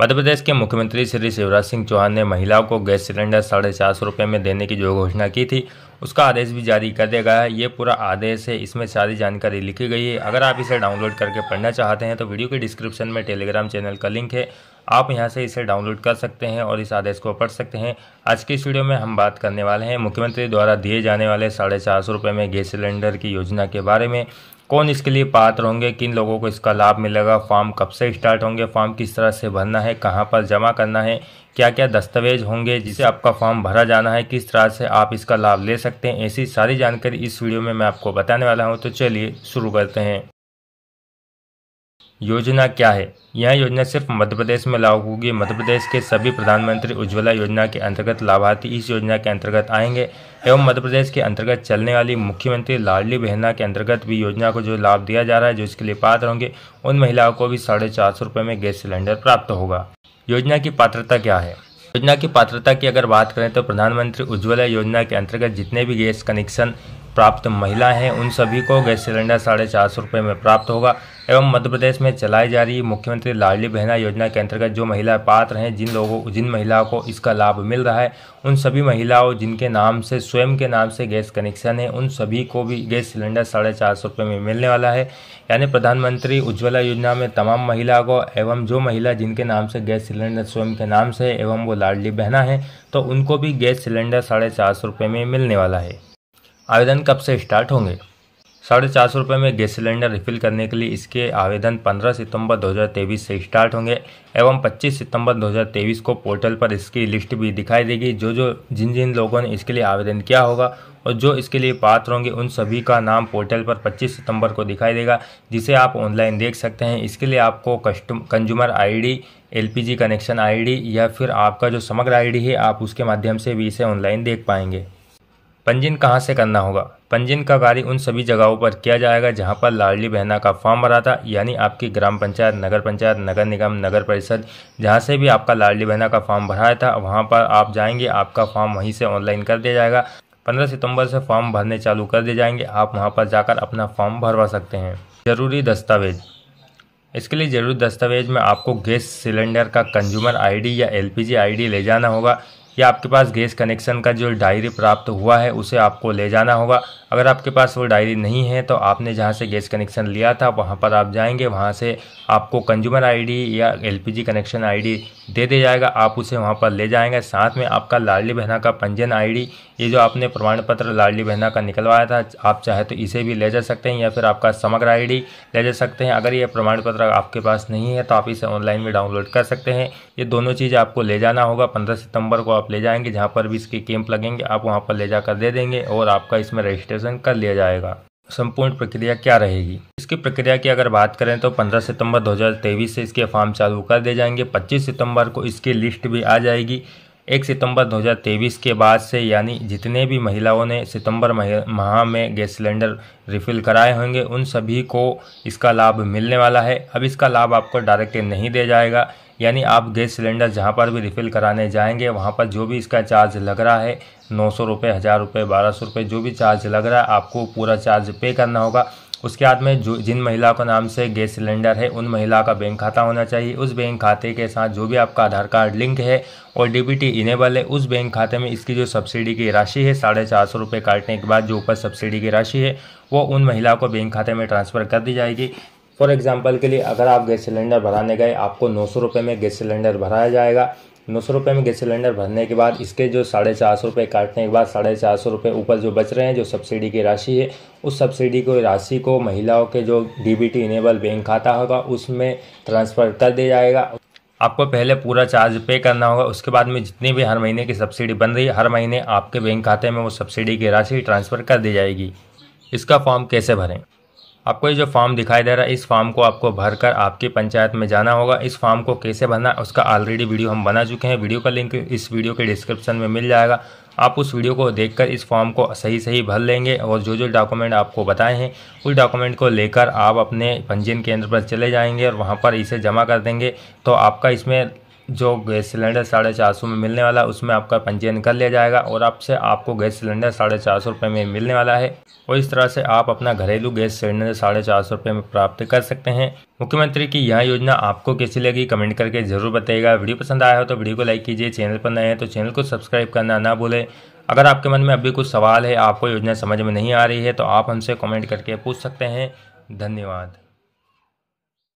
मध्य प्रदेश के मुख्यमंत्री श्री शिवराज सिंह चौहान ने महिलाओं को गैस सिलेंडर साढ़े चार सौ रुपये में देने की जो घोषणा की थी उसका आदेश भी जारी कर दिया गया है ये पूरा आदेश है इसमें सारी जानकारी लिखी गई है अगर आप इसे डाउनलोड करके पढ़ना चाहते हैं तो वीडियो के डिस्क्रिप्शन में टेलीग्राम चैनल का लिंक है आप यहाँ से इसे डाउनलोड कर सकते हैं और इस आदेश को पढ़ सकते हैं आज की इस वीडियो में हम बात करने वाले हैं मुख्यमंत्री द्वारा दिए जाने वाले साढ़े चार सौ रुपये में गैस सिलेंडर की योजना के बारे में कौन इसके लिए पात्र होंगे किन लोगों को इसका लाभ मिलेगा फॉर्म कब से स्टार्ट होंगे फॉर्म किस तरह से भरना है कहाँ पर जमा करना है क्या क्या दस्तावेज होंगे जिसे आपका फॉर्म भरा जाना है किस तरह से आप इसका लाभ ले सकते हैं ऐसी सारी जानकारी इस वीडियो में मैं आपको बताने वाला हूँ तो चलिए शुरू करते हैं योजना क्या है यह योजना सिर्फ मध्य प्रदेश में लागू होगी मध्य प्रदेश के सभी प्रधानमंत्री उज्ज्वला योजना के अंतर्गत लाभार्थी इस योजना के अंतर्गत आएंगे एवं मध्य प्रदेश के अंतर्गत चलने वाली मुख्यमंत्री लाडली बहना के अंतर्गत भी योजना को जो लाभ दिया जा रहा है जो इसके लिए पात्र होंगे उन महिलाओं को भी साढ़े चार सौ रुपये में गैस सिलेंडर प्राप्त होगा योजना की पात्रता क्या है योजना की पात्रता की अगर बात करें तो प्रधानमंत्री उज्ज्वला योजना के अंतर्गत जितने भी गैस कनेक्शन प्राप्त महिला हैं उन सभी को गैस सिलेंडर साढ़े चार सौ रुपये में प्राप्त होगा एवं मध्य प्रदेश में चलाई जा रही मुख्यमंत्री लाडली बहना योजना के अंतर्गत जो महिला पात्र हैं जिन लोगों जिन महिलाओं को इसका लाभ मिल रहा है उन सभी महिलाओं जिनके नाम से स्वयं के नाम से गैस कनेक्शन है उन सभी को भी गैस सिलेंडर साढ़े चार सौ रुपये में मिलने वाला है यानी प्रधानमंत्री उज्ज्वला योजना में तमाम महिला को एवं जो महिला जिनके नाम से गैस सिलेंडर स्वयं के नाम से एवं वो लाडली बहना है तो उनको भी गैस सिलेंडर साढ़े चार सौ रुपये में मिलने वाला है आवेदन कब से स्टार्ट होंगे साढ़े चार सौ रुपये में गैस सिलेंडर रिफिल करने के लिए इसके आवेदन 15 सितंबर 2023 से स्टार्ट होंगे एवं 25 सितंबर 2023 को पोर्टल पर इसकी लिस्ट भी दिखाई देगी जो जो जिन जिन लोगों ने इसके लिए आवेदन किया होगा और जो इसके लिए पात्र होंगे उन सभी का नाम पोर्टल पर 25 सितंबर को दिखाई देगा जिसे आप ऑनलाइन देख सकते हैं इसके लिए आपको custom consumer ID LPG connection ID या फिर आपका जो समग्र आईडी है आप उसके माध्यम से भी इसे ऑनलाइन देख पाएंगे पंजीन कहाँ से करना होगा पंजीन का कार्य उन सभी जगहों पर किया जाएगा जहाँ पर लाडली बहना का फॉर्म भरा था यानी आपकी ग्राम पंचायत नगर पंचायत नगर निगम नगर परिषद जहाँ से भी आपका लाडली बहना का फॉर्म भराया था वहाँ पर आप जाएंगे आपका फॉर्म वहीं से ऑनलाइन कर दिया जाएगा पंद्रह सितंबर से फॉर्म भरने चालू कर दिए जाएंगे आप वहाँ पर जाकर अपना फॉर्म भरवा सकते हैं ज़रूरी दस्तावेज़ इसके लिए ज़रूरी दस्तावेज़ में आपको गैस सिलेंडर का कंज्यूमर आईडी या एलपीजी आईडी ले जाना होगा या आपके पास गैस कनेक्शन का जो डायरी प्राप्त हुआ है उसे आपको ले जाना होगा अगर आपके पास वो डायरी नहीं है तो आपने जहाँ से गैस कनेक्शन लिया था वहाँ पर आप जाएंगे वहाँ से आपको कंज्यूमर आईडी या एलपीजी कनेक्शन आईडी दे दिया जाएगा आप उसे वहाँ पर ले जाएंगे साथ में आपका लाडली बहना का पंजीयन आई ये जो आपने प्रमाण पत्र लाडली बहना का निकलवाया था आप चाहे तो इसे भी ले जा सकते हैं या फिर आपका समग्र आई ले जा सकते हैं अगर ये प्रमाण पत्र आपके पास नहीं है तो आप इसे ऑनलाइन में डाउनलोड कर सकते हैं ये दोनों चीज़ आपको ले जाना होगा पंद्रह सितंबर को आप ले जाएंगे जहाँ पर भी इसके कैंप लगेंगे आप वहाँ पर ले जाकर दे देंगे और आपका इसमें रजिस्ट्रेशन कर लिया जाएगा संपूर्ण प्रक्रिया क्या रहेगी इसकी प्रक्रिया की अगर बात करें तो 15 सितंबर 2023 से इसके फॉर्म चालू कर दिए जाएंगे 25 सितंबर को इसकी लिस्ट भी आ जाएगी एक सितंबर 2023 के बाद से यानी जितने भी महिलाओं ने सितंबर माह में गैस सिलेंडर रिफ़िल कराए होंगे उन सभी को इसका लाभ मिलने वाला है अब इसका लाभ आपको डायरेक्ट नहीं दिया जाएगा यानी आप गैस सिलेंडर जहां पर भी रिफ़िल कराने जाएंगे वहां पर जो भी इसका चार्ज लग रहा है नौ सौ रुपये हज़ार रुपये बारह सौ रुपये जो भी चार्ज लग रहा है आपको पूरा चार्ज पे करना होगा उसके बाद में जो जिन महिला का नाम से गैस सिलेंडर है उन महिला का बैंक खाता होना चाहिए उस बैंक खाते के साथ जो भी आपका आधार कार्ड लिंक है और डीबीटी इनेबल है उस बैंक खाते में इसकी जो सब्सिडी की राशि है साढ़े चार सौ रुपये काटने के बाद जो ऊपर सब्सिडी की राशि है वो उन महिला को बैंक खाते में ट्रांसफ़र कर दी जाएगी फॉर एग्जाम्पल के लिए अगर आप गैस सिलेंडर भराने गए आपको नौ सौ रुपये में गैस सिलेंडर भराया जाएगा नौ सौ रुपये में गैस सिलेंडर भरने के बाद इसके जो साढ़े चार सौ रुपये काटने के बाद साढ़े चार सौ रुपये ऊपर जो बच रहे हैं जो सब्सिडी की राशि है उस सब्सिडी को राशि को महिलाओं के जो D B T enable bank खाता होगा उसमें ट्रांसफ़र कर दिया जाएगा आपको पहले पूरा चार्ज पे करना होगा उसके बाद में जितनी भी हर महीने की सब्सिडी बन रही है हर महीने आपके बैंक खाते में वो सब्सिडी की राशि ट्रांसफ़र कर दी जाएगी इसका फॉर्म कैसे भरें आपको ये जो फॉर्म दिखाई दे रहा है इस फॉर्म को आपको भरकर आपकी पंचायत में जाना होगा इस फॉर्म को कैसे भरना उसका ऑलरेडी वीडियो हम बना चुके हैं वीडियो का लिंक इस वीडियो के डिस्क्रिप्शन में मिल जाएगा आप उस वीडियो को देखकर इस फॉर्म को सही सही भर लेंगे और जो जो डॉक्यूमेंट आपको बताए हैं उस डॉक्यूमेंट को लेकर आप अपने पंजीयन केंद्र पर चले जाएंगे और वहाँ पर इसे जमा कर देंगे तो आपका इसमें जो गैस सिलेंडर साढ़े चार सौ में मिलने वाला है उसमें आपका पंजीयन कर लिया जाएगा और आपसे आपको गैस सिलेंडर साढ़े चार सौ रुपये में मिलने वाला है और इस तरह से आप अपना घरेलू गैस सिलेंडर साढ़े चार सौ रुपये में प्राप्त कर सकते हैं मुख्यमंत्री की यह योजना आपको कैसी लगी कमेंट करके जरूर बताइएगा वीडियो पसंद आया हो तो वीडियो को लाइक कीजिए चैनल पर नए हैं तो चैनल को सब्सक्राइब करना ना भूलें अगर आपके मन में अभी कुछ सवाल है आपको योजना समझ में नहीं आ रही है तो आप हमसे कॉमेंट करके पूछ सकते हैं धन्यवाद